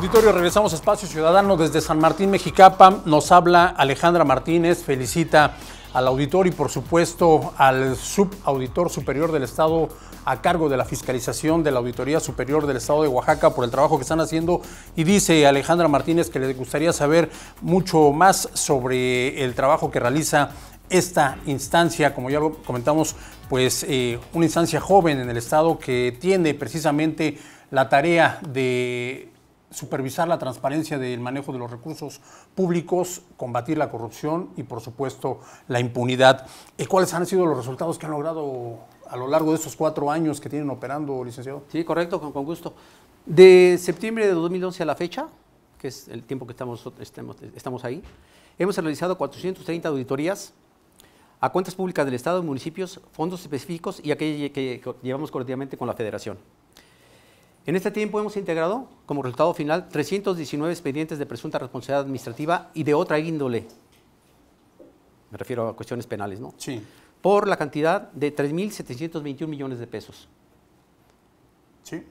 Auditorio, regresamos a Espacio Ciudadano desde San Martín, Mexicapa. Nos habla Alejandra Martínez, felicita al auditor y por supuesto al subauditor superior del Estado a cargo de la fiscalización de la Auditoría Superior del Estado de Oaxaca por el trabajo que están haciendo y dice Alejandra Martínez que le gustaría saber mucho más sobre el trabajo que realiza esta instancia, como ya lo comentamos, pues eh, una instancia joven en el Estado que tiene precisamente la tarea de supervisar la transparencia del manejo de los recursos públicos, combatir la corrupción y, por supuesto, la impunidad. Eh, ¿Cuáles han sido los resultados que han logrado a lo largo de estos cuatro años que tienen operando, licenciado? Sí, correcto, con, gusto. De septiembre de 2011 a la fecha, que es el tiempo que estamos, estamos ahí, hemos realizado 430 auditorías a cuentas públicas del Estado, municipios, fondos específicos y aquellas que, llevamos coordinadamente con la Federación. En este tiempo hemos integrado, como resultado final, 319 expedientes de presunta responsabilidad administrativa y de otra índole. Me refiero a cuestiones penales, ¿no? Sí. Por la cantidad de 3.721 millones de pesos. Sí.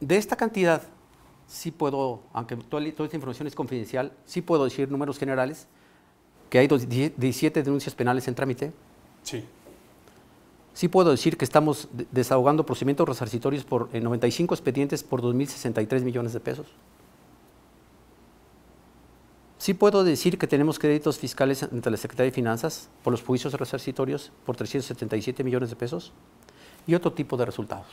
De esta cantidad, sí puedo, aunque toda, esta información es confidencial, sí puedo decir números generales, que hay 17 denuncias penales en trámite. Sí sí puedo decir que estamos desahogando procedimientos resarcitorios por 95 eh, expedientes por 2.063 millones de pesos. Sí puedo decir que tenemos créditos fiscales ante la Secretaría de Finanzas por los juicios resarcitorios por 377 millones de pesos y otro tipo de resultados.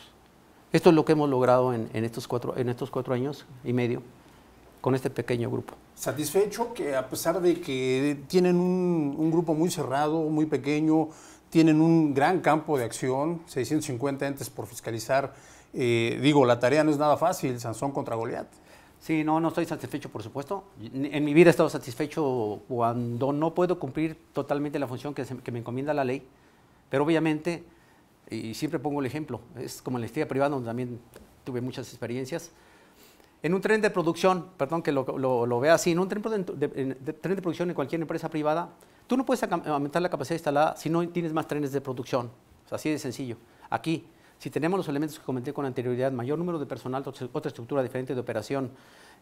Esto es lo que hemos logrado en, estos, cuatro, en estos cuatro años y medio con este pequeño grupo. Satisfecho que a pesar de que tienen un grupo muy cerrado, muy pequeño, tienen un gran campo de acción, 650 entes por fiscalizar. Eh, digo, la tarea no es nada fácil, Sansón contra Goliat. Sí, no, no estoy satisfecho, por supuesto. En mi vida he estado satisfecho cuando no puedo cumplir totalmente la función que, me encomienda la ley, pero obviamente, y siempre pongo el ejemplo, es como en la historia privada donde también tuve muchas experiencias, en un tren de producción, perdón que lo, vea así, en un tren de, tren de producción en cualquier empresa privada, Tú no puedes aumentar la capacidad instalada si no tienes más trenes de producción. así de sencillo. Aquí, si tenemos los elementos que comenté con anterioridad, mayor número de personal, otra estructura diferente de operación,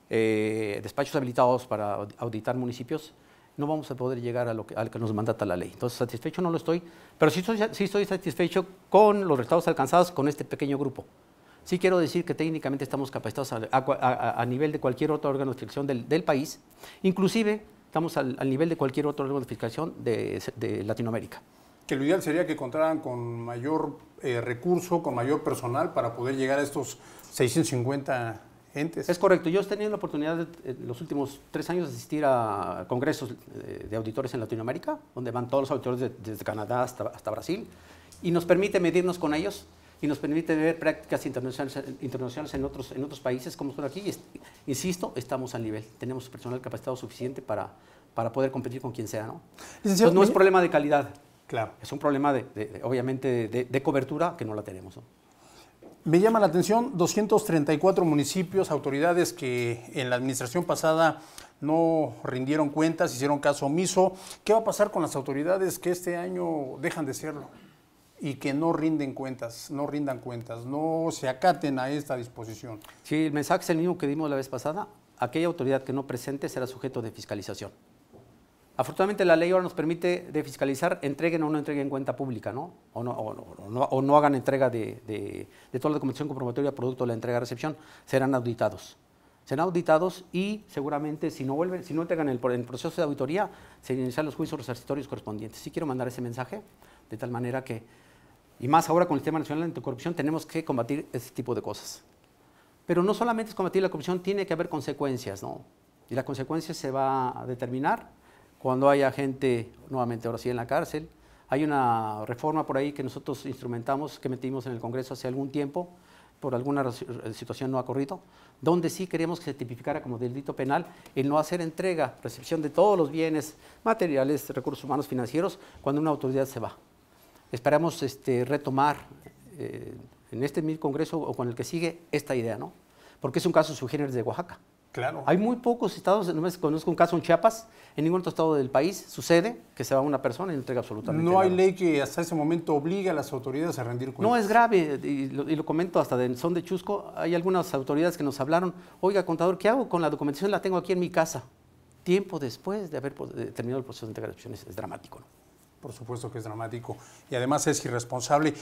eh, despachos habilitados para auditar municipios, no vamos a poder llegar a lo que, que nos mandata la ley. Entonces, satisfecho no lo estoy, pero sí estoy, satisfecho con los resultados alcanzados con este pequeño grupo. Sí quiero decir que técnicamente estamos capacitados a, nivel de cualquier otro órgano de del, del país, inclusive estamos al, nivel de cualquier otro órgano de fiscalización de, Latinoamérica. Que lo ideal sería que contaran con mayor eh, recurso, con mayor personal para poder llegar a estos 650 entes. Es correcto. Yo he tenido la oportunidad en eh, los últimos tres años de asistir a congresos eh, de auditores en Latinoamérica, donde van todos los auditores desde Canadá hasta, hasta Brasil, y nos permite medirnos con ellos y nos permite ver prácticas internacionales, internacionales en, otros, en otros países como son aquí. Insisto, estamos al nivel, tenemos personal capacitado suficiente para, para poder competir con quien sea. ¿no? no es problema de calidad, claro. es un problema, de, obviamente, de, cobertura que no la tenemos. Me llama la atención 234 municipios, autoridades que en la administración pasada no rindieron cuentas, hicieron caso omiso. ¿Qué va a pasar con las autoridades que este año dejan de serlo? y que no rinden cuentas, no rindan cuentas, no se acaten a esta disposición. Sí, el mensaje es el mismo que dimos la vez pasada. Aquella autoridad que no presente será sujeto de fiscalización. Afortunadamente la ley ahora nos permite de fiscalizar, entreguen o no entreguen cuenta pública, ¿no? O no, no, hagan entrega de, toda la documentación comprometida producto de la entrega-recepción, serán auditados. Serán auditados y seguramente si no vuelven, si no entregan el, el proceso de auditoría, se iniciarán los juicios resarcitorios correspondientes. Sí quiero mandar ese mensaje, de tal manera que y más ahora con el tema nacional de anticorrupción, tenemos que combatir ese tipo de cosas. Pero no solamente es combatir la corrupción, tiene que haber consecuencias, ¿no? Y la consecuencia se va a determinar cuando haya gente, nuevamente ahora sí, en la cárcel. Hay una reforma por ahí que nosotros instrumentamos, que metimos en el Congreso hace algún tiempo, por alguna eh, situación no ha corrido, donde sí queríamos que se tipificara como delito penal el no hacer entrega, recepción de todos los bienes materiales, recursos humanos, financieros, cuando una autoridad se va esperamos este, retomar eh, en este mismo Congreso o con el que sigue esta idea, ¿no? Porque es un caso subgénero de Oaxaca. Claro. Hay muy pocos estados, no me conozco un caso en Chiapas, en ningún otro estado del país sucede que se va una persona y entrega absolutamente No hay ley que hasta ese momento obligue a las autoridades a rendir cuentas. No, es grave, y lo, comento hasta de, son de Chusco, hay algunas autoridades que nos hablaron, oiga, contador, ¿qué hago con la documentación? La tengo aquí en mi casa. Tiempo después de haber pues, terminado el proceso de entrega de opciones, es dramático, ¿no? por supuesto que es dramático y además es irresponsable.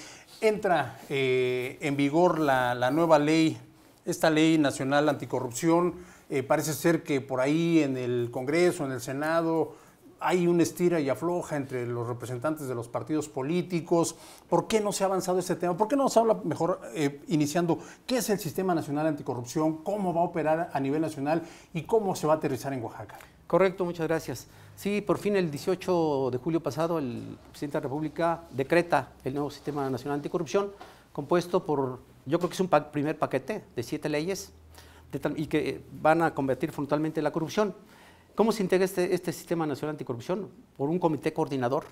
Entra eh, en vigor la, nueva ley, esta ley nacional anticorrupción. Eh, parece ser que por ahí en el Congreso, en el Senado, hay una estira y afloja entre los representantes de los partidos políticos. ¿Por qué no se ha avanzado este tema? ¿Por qué no se habla mejor eh, iniciando qué es el Sistema Nacional Anticorrupción, cómo va a operar a nivel nacional y cómo se va a aterrizar en Oaxaca? Correcto, muchas gracias. Sí, por fin el 18 de julio pasado el presidente de la República decreta el nuevo Sistema Nacional Anticorrupción, compuesto por, yo creo que es un primer paquete de siete leyes y que van a combatir frontalmente la corrupción. ¿Cómo se integra este, este Sistema Nacional Anticorrupción? Por un comité coordinador,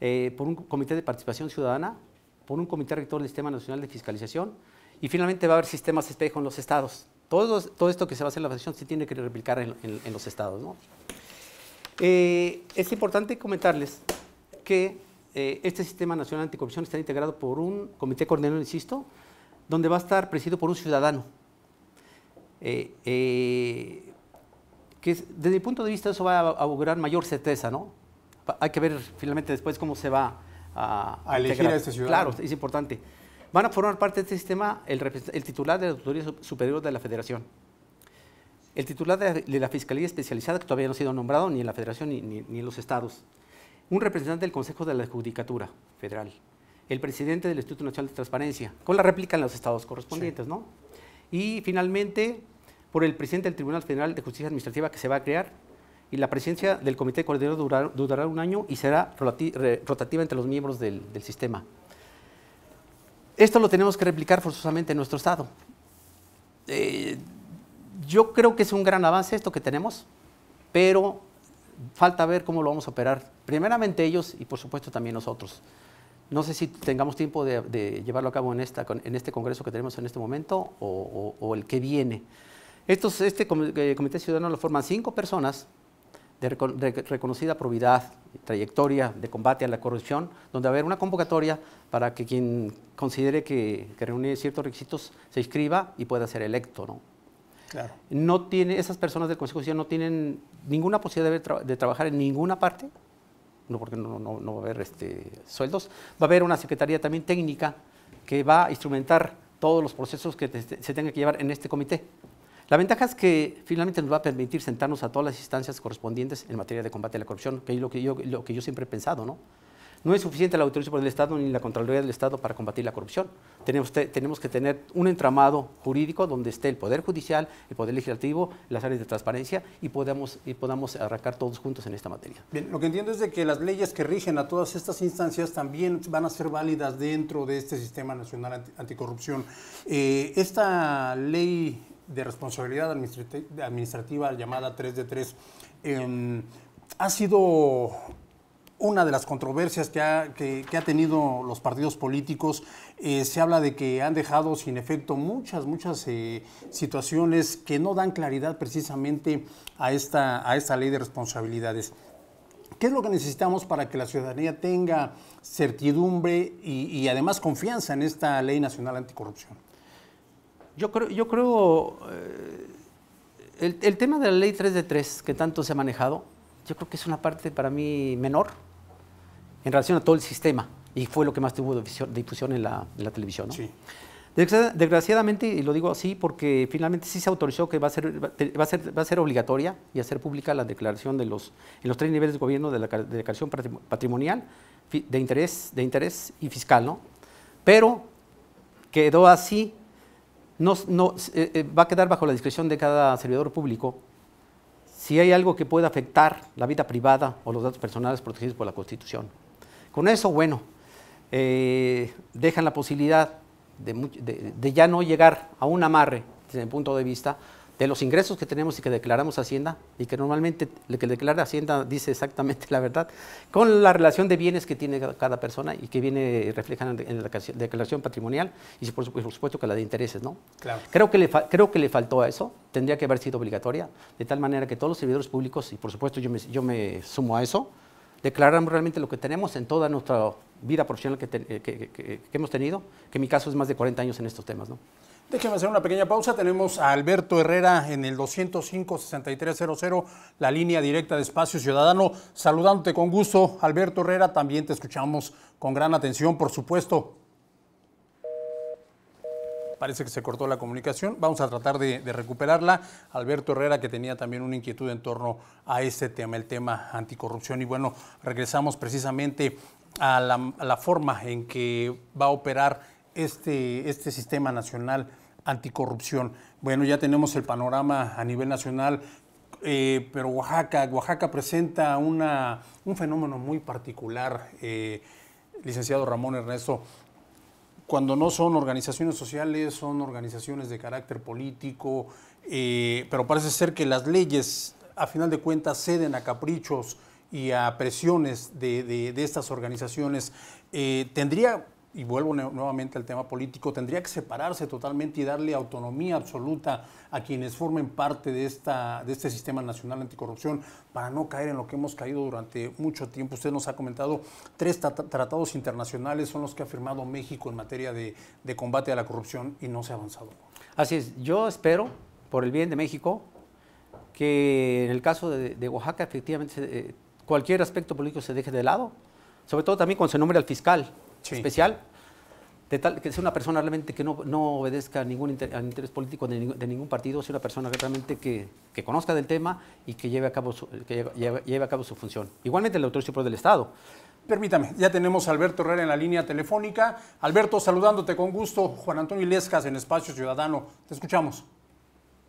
eh, por un comité de participación ciudadana, por un comité rector del Sistema Nacional de Fiscalización y finalmente va a haber sistemas espejo en los estados todo, esto que se va a hacer en la federación se tiene que replicar en, los estados. Eh, es importante comentarles que eh, este Sistema Nacional Anticorrupción está integrado por un comité coordinador, insisto, donde va a estar presidido por un ciudadano. Eh, que desde mi punto de vista eso va a augurar mayor certeza, ¿no? Hay que ver finalmente después cómo se va a, a elegir a este ciudadano. Claro, es importante. Van a formar parte de este sistema el, titular de la Autoridad Superior de la Federación, el titular de, la Fiscalía Especializada, que todavía no ha sido nombrado ni en la Federación ni, en los estados, un representante del Consejo de la Judicatura Federal, el presidente del Instituto Nacional de Transparencia, con la réplica en los estados correspondientes, ¿no? Y finalmente, por el presidente del Tribunal Federal de Justicia Administrativa que se va a crear, y la presencia del Comité Coordinador durará, durará un año y será rotativa entre los miembros del sistema. Esto lo tenemos que replicar forzosamente en nuestro Estado. Eh, yo creo que es un gran avance esto que tenemos, pero falta ver cómo lo vamos a operar, primeramente ellos y por supuesto también nosotros. No sé si tengamos tiempo de, llevarlo a cabo en, esta, en este congreso que tenemos en este momento o, el que viene. Estos, este eh, comité ciudadano lo forman cinco personas de, reconocida probidad trayectoria de combate a la corrupción, donde va a haber una convocatoria para que quien considere que, reúne ciertos requisitos se inscriba y pueda ser electo. ¿no? No tiene, esas personas del Consejo Justicia no tienen ninguna posibilidad de, trabajar en ninguna parte, no porque no, no, va a haber este, sueldos. Va a haber una secretaría también técnica que va a instrumentar todos los procesos que se tengan que llevar en este comité. La ventaja es que finalmente nos va a permitir sentarnos a todas las instancias correspondientes en materia de combate a la corrupción, que es lo que yo, siempre he pensado, ¿no? No es suficiente la autoridad por el Estado ni la Contraloría del Estado para combatir la corrupción. Tenemos, tenemos que tener un entramado jurídico donde esté el Poder Judicial, el Poder Legislativo, las áreas de transparencia y podamos, y podamos arrancar todos juntos en esta materia. Bien, lo que entiendo es de que las leyes que rigen a todas estas instancias también van a ser válidas dentro de este Sistema Nacional Anticorrupción. Eh, esta ley de responsabilidad administrativa llamada 3D3 em, ha sido una de las controversias que ha, tenido los partidos políticos. Eh, se habla de que han dejado sin efecto muchas, muchas eh, situaciones que no dan claridad precisamente a esta, a esta ley de responsabilidades. ¿Qué es lo que necesitamos para que la ciudadanía tenga certidumbre y además confianza en esta ley nacional anticorrupción? Yo creo, yo eh, el, tema de la ley 3 de 3 que tanto se ha manejado, yo creo que es una parte para mí menor en relación a todo el sistema y fue lo que más tuvo difusión en la, televisión. Desgraciadamente, y lo digo así porque finalmente sí se autorizó que va a ser, va a ser, va a ser obligatoria y hacer pública la declaración de los, en los tres niveles de gobierno de la declaración patrimonial, de interés, de interés y fiscal, ¿no? Pero quedó así no, eh, eh, va a quedar bajo la discreción de cada servidor público si hay algo que pueda afectar la vida privada o los datos personales protegidos por la Constitución. Con eso, bueno, eh, dejan la posibilidad de, ya no llegar a un amarre desde el punto de vista de los ingresos que tenemos y que declaramos Hacienda, y que normalmente el que declara Hacienda dice exactamente la verdad, con la relación de bienes que tiene cada persona y que viene reflejada en la declaración patrimonial, y por supuesto que la de intereses, ¿no? Claro. Creo, que le, creo que le faltó a eso, tendría que haber sido obligatoria, de tal manera que todos los servidores públicos, y por supuesto yo me, yo me sumo a eso, declaramos realmente lo que tenemos en toda nuestra vida profesional que, eh, que, que hemos tenido, que en mi caso es más de 40 años en estos temas, ¿no? Déjeme hacer una pequeña pausa. Tenemos a Alberto Herrera en el 205-6300, la línea directa de Espacio Ciudadano. Saludándote con gusto, Alberto Herrera. También te escuchamos con gran atención, por supuesto. Parece que se cortó la comunicación. Vamos a tratar de, recuperarla. Alberto Herrera, que tenía también una inquietud en torno a este tema, el tema anticorrupción. Y bueno, regresamos precisamente a la forma en que va a operar este, este sistema nacional anticorrupción. Bueno, ya tenemos el panorama a nivel nacional, eh, pero Oaxaca, Oaxaca presenta una, un fenómeno muy particular, eh, licenciado Ramón Ernesto. Cuando no son organizaciones sociales, son organizaciones de carácter político, eh, pero parece ser que las leyes, a final de cuentas, ceden a caprichos y a presiones de, de estas organizaciones. ¿Tendría y vuelvo nuevamente al tema político, tendría que separarse totalmente y darle autonomía absoluta a quienes formen parte de, esta, de este sistema nacional anticorrupción para no caer en lo que hemos caído durante mucho tiempo. Usted nos ha comentado, tres tratados internacionales son los que ha firmado México en materia de, combate a la corrupción y no se ha avanzado. Así es, yo espero, por el bien de México, que en el caso de, Oaxaca efectivamente eh, cualquier aspecto político se deje de lado, sobre todo también cuando se nombre al fiscal especial, de tal que sea una persona realmente que no, obedezca a ningún interés político de, ningún partido, sea una persona realmente que, conozca del tema y que lleve a cabo su, que lleve, a cabo su función. Igualmente el autor superior del Estado. Permítame, ya tenemos a Alberto Herrera en la línea telefónica. Alberto, saludándote con gusto. Juan Antonio Ilescas en Espacio Ciudadano. Te escuchamos.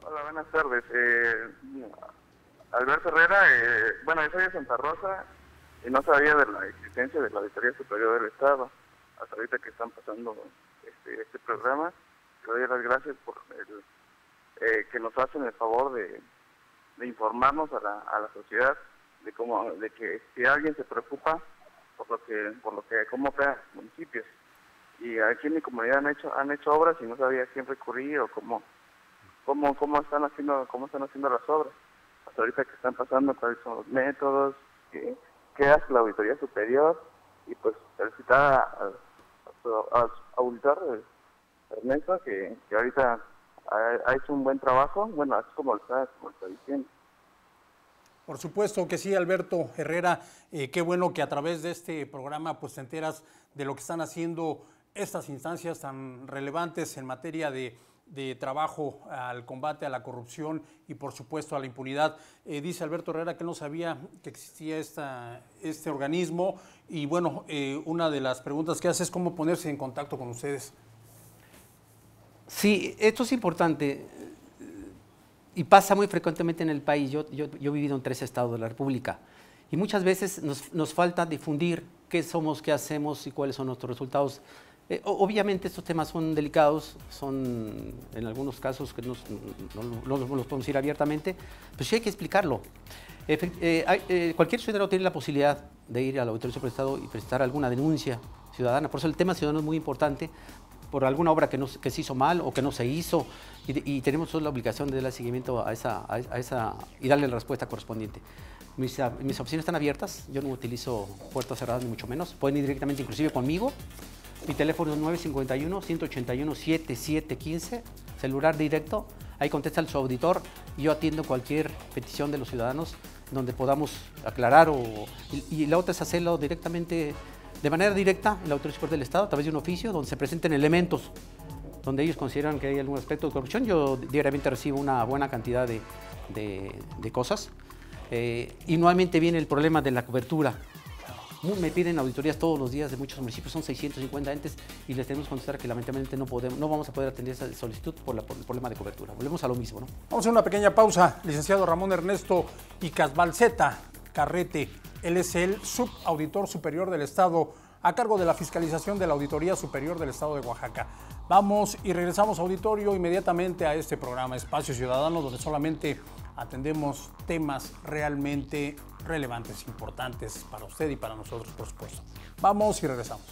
Hola, buenas tardes. Eh, Alberto Herrera, eh, bueno, yo soy de Santa Rosa y no sabía de la existencia de la Auditoría Superior del Estado hasta ahorita que están pasando este, este programa. Le doy las gracias por el, eh, que nos hacen el favor de, informarnos a la, a la sociedad de cómo, de que si alguien se preocupa por lo que, por lo que cómo operan municipios. Y aquí en mi comunidad han hecho, han hecho obras y no sabía a quién recurrir o cómo, cómo, cómo están haciendo, cómo están haciendo las obras. Hasta ahorita que están pasando, cuáles son los métodos, qué, qué hace la auditoría superior y pues felicitar a a, a eh, Ernesto, que, ahorita ha, hecho un buen trabajo, bueno, así como está, como diciendo. Por supuesto que sí, Alberto Herrera, eh, qué bueno que a través de este programa pues te enteras de lo que están haciendo estas instancias tan relevantes en materia de de trabajo al combate a la corrupción y por supuesto a la impunidad. Eh, dice Alberto Herrera que no sabía que existía este organismo y bueno, eh, una de las preguntas que hace es cómo ponerse en contacto con ustedes. Sí, esto es importante eh, y pasa muy frecuentemente en el país. Yo, yo, he vivido en tres estados de la República y muchas veces nos, nos falta difundir qué somos, qué hacemos y cuáles son nuestros resultados eh, obviamente estos temas son delicados, son en algunos casos que no, los podemos ir abiertamente, pero sí hay que explicarlo. Eh, eh, cualquier ciudadano tiene la posibilidad de ir al la de y presentar alguna denuncia ciudadana. Por eso el tema ciudadano es muy importante, por alguna obra que, se hizo mal o que no se hizo, y, tenemos la obligación de darle seguimiento a esa, esa, y darle la respuesta correspondiente. Mis, ah, opciones están abiertas, yo no utilizo puertas cerradas ni mucho menos, pueden ir directamente inclusive conmigo mi teléfono es 951-181-7715, celular directo. Ahí contesta el su auditor yo atiendo cualquier petición de los ciudadanos donde podamos aclarar. O, y, la otra es hacerlo directamente, de manera directa, en la Autoridad Superior del Estado, a través de un oficio donde se presenten elementos donde ellos consideran que hay algún aspecto de corrupción. Yo diariamente recibo una buena cantidad de, cosas. Eh, y nuevamente viene el problema de la cobertura. Me piden auditorías todos los días de muchos municipios, son 650 entes y les tenemos que contestar que lamentablemente no, podemos, no vamos a poder atender esa solicitud por, el problema de cobertura. Volvemos a lo mismo, ¿no? Vamos a una pequeña pausa. Licenciado Ramón Ernesto y Carrete, él es el subauditor superior del Estado a cargo de la fiscalización de la Auditoría Superior del Estado de Oaxaca. Vamos y regresamos a auditorio inmediatamente a este programa Espacio Ciudadano, donde solamente atendemos temas realmente relevantes, importantes para usted y para nosotros, por supuesto. Vamos y regresamos.